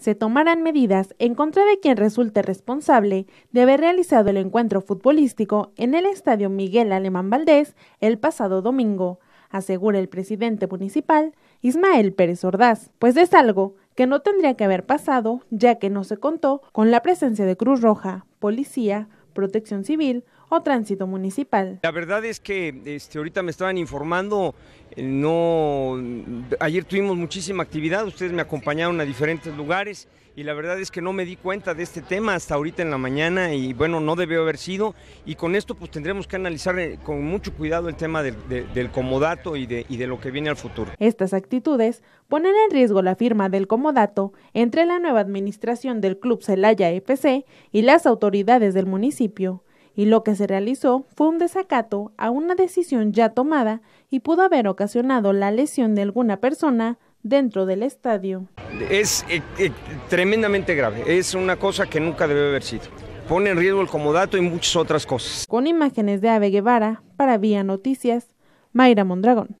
se tomarán medidas en contra de quien resulte responsable de haber realizado el encuentro futbolístico en el estadio Miguel Alemán Valdés el pasado domingo, asegura el presidente municipal Ismael Pérez Ordaz, pues es algo que no tendría que haber pasado ya que no se contó con la presencia de Cruz Roja, policía, protección civil, o tránsito municipal. La verdad es que este, ahorita me estaban informando, eh, no, ayer tuvimos muchísima actividad, ustedes me acompañaron a diferentes lugares y la verdad es que no me di cuenta de este tema hasta ahorita en la mañana y bueno, no debió haber sido y con esto pues tendremos que analizar eh, con mucho cuidado el tema del, comodato y de, lo que viene al futuro. Estas actitudes ponen en riesgo la firma del comodato entre la nueva administración del Club Celaya EPC y las autoridades del municipio y lo que se realizó fue un desacato a una decisión ya tomada y pudo haber ocasionado la lesión de alguna persona dentro del estadio. Es eh, eh, tremendamente grave, es una cosa que nunca debe haber sido. Pone en riesgo el comodato y muchas otras cosas. Con imágenes de Ave Guevara, para Vía Noticias, Mayra Mondragón.